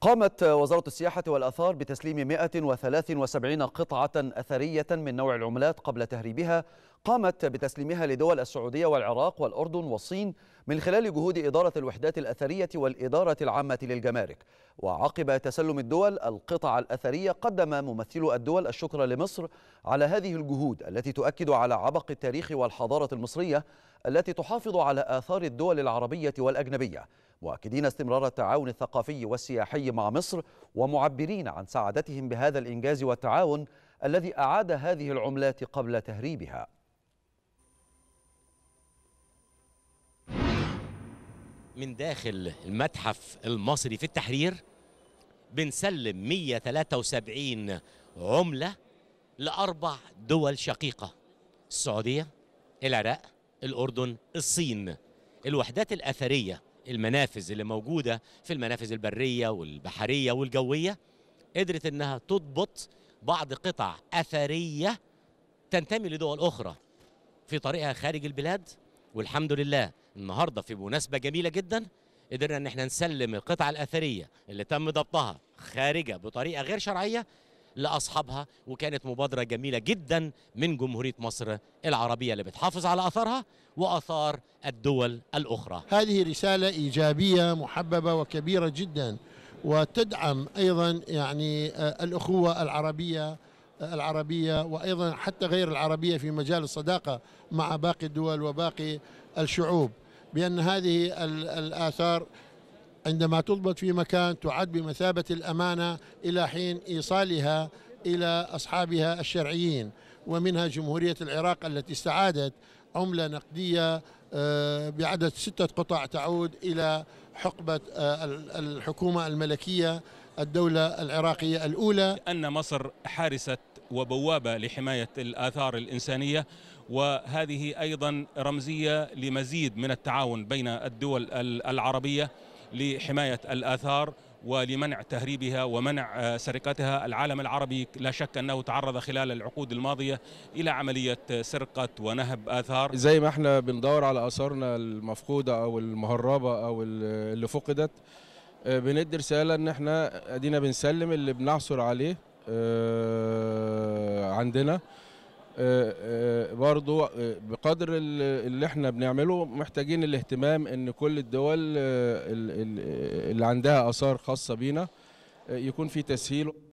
قامت وزارة السياحة والأثار بتسليم 173 قطعة أثرية من نوع العملات قبل تهريبها قامت بتسليمها لدول السعودية والعراق والأردن والصين من خلال جهود إدارة الوحدات الأثرية والإدارة العامة للجمارك وعقب تسلم الدول القطع الأثرية قدم ممثلو الدول الشكر لمصر على هذه الجهود التي تؤكد على عبق التاريخ والحضارة المصرية التي تحافظ على آثار الدول العربية والأجنبية مؤكدين استمرار التعاون الثقافي والسياحي مع مصر ومعبرين عن سعادتهم بهذا الإنجاز والتعاون الذي أعاد هذه العملات قبل تهريبها من داخل المتحف المصري في التحرير بنسلم 173 عملة لأربع دول شقيقة السعودية العراق الأردن الصين الوحدات الأثرية المنافذ اللي موجودة في المنافذ البرية والبحرية والجوية قدرت إنها تضبط بعض قطع أثرية تنتمي لدول أخرى في طريقها خارج البلاد والحمد لله النهارده في مناسبه جميله جدا قدرنا ان احنا نسلم القطعه الاثريه اللي تم ضبطها خارجه بطريقه غير شرعيه لاصحابها وكانت مبادره جميله جدا من جمهوريه مصر العربيه اللي بتحافظ على اثارها واثار الدول الاخرى. هذه رساله ايجابيه محببه وكبيره جدا وتدعم ايضا يعني آه، الاخوه العربيه آه، العربيه وايضا حتى غير العربيه في مجال الصداقه مع باقي الدول وباقي الشعوب. بأن هذه الآثار عندما تضبط في مكان تعد بمثابة الأمانة إلى حين إيصالها إلى أصحابها الشرعيين ومنها جمهورية العراق التي استعادت عملة نقدية آه، بعدد ستة قطع تعود إلى حقبة آه، الحكومة الملكية الدولة العراقية الأولى أن مصر حارسة وبوابة لحماية الآثار الإنسانية وهذه أيضا رمزية لمزيد من التعاون بين الدول العربية لحماية الآثار ولمنع تهريبها ومنع آه، سرقتها العالم العربي لا شك أنه تعرض خلال العقود الماضية إلى عملية سرقة ونهب آثار زي ما احنا بندور على آثارنا المفقودة أو المهربة أو اللي فقدت آه، بندي رساله ان احنا ادينا بنسلم اللي بنعثر عليه آه، عندنا آه، برضو بقدر اللي احنا بنعمله محتاجين الاهتمام ان كل الدول اللي عندها اثار خاصه بينا يكون في تسهيل